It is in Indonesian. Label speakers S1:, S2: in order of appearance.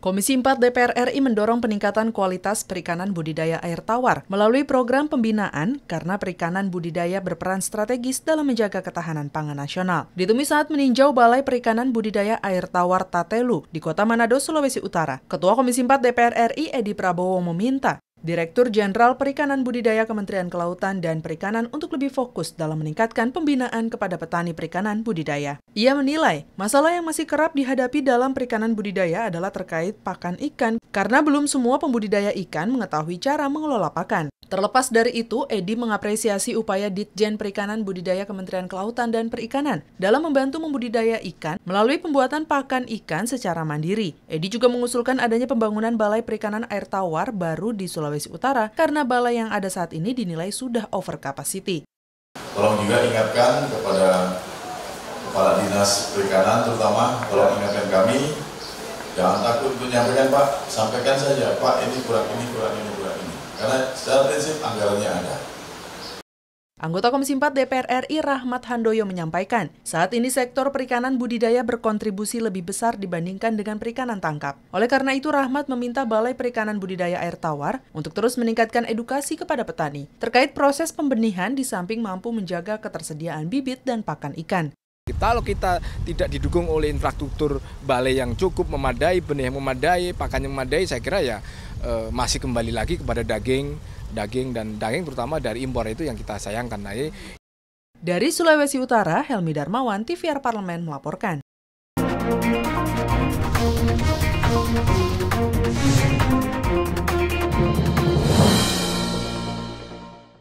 S1: Komisi 4 DPR RI mendorong peningkatan kualitas perikanan budidaya air tawar melalui program pembinaan karena perikanan budidaya berperan strategis dalam menjaga ketahanan pangan nasional. Ditemui saat meninjau Balai Perikanan Budidaya Air Tawar Tatelu di Kota Manado, Sulawesi Utara. Ketua Komisi 4 DPR RI Edi Prabowo meminta Direktur Jenderal Perikanan Budidaya Kementerian Kelautan dan Perikanan untuk lebih fokus dalam meningkatkan pembinaan kepada petani perikanan budidaya. Ia menilai masalah yang masih kerap dihadapi dalam perikanan budidaya adalah terkait pakan ikan karena belum semua pembudidaya ikan mengetahui cara mengelola pakan. Terlepas dari itu, Edi mengapresiasi upaya Ditjen Perikanan Budidaya Kementerian Kelautan dan Perikanan dalam membantu membudidaya ikan melalui pembuatan pakan ikan secara mandiri. Edi juga mengusulkan adanya pembangunan Balai Perikanan Air Tawar baru di Sulawesi Sulawesi Utara karena balai yang ada saat ini dinilai sudah over capacity.
S2: Tolong juga ingatkan kepada Kepala Dinas Perikanan terutama, tolong ingatkan kami, jangan takut untuk menyampaikan Pak, sampaikan saja Pak ini kurang ini, kurang ini, kurang ini. Karena secara prinsip anggarannya ada.
S1: Anggota Komisi 4 DPR RI Rahmat Handoyo menyampaikan, saat ini sektor perikanan budidaya berkontribusi lebih besar dibandingkan dengan perikanan tangkap. Oleh karena itu, Rahmat meminta Balai Perikanan Budidaya Air Tawar untuk terus meningkatkan edukasi kepada petani terkait proses pembenihan di samping mampu menjaga ketersediaan bibit dan pakan ikan. Kalau
S3: kita tidak didukung oleh infrastruktur balai yang cukup memadai, benih yang memadai, pakan yang memadai, saya kira ya eh, masih kembali lagi kepada daging, daging dan daging terutama dari impor itu yang kita sayangkan. Nah, ini...
S1: Dari Sulawesi Utara, Helmi Darmawan, TVR Parlemen melaporkan.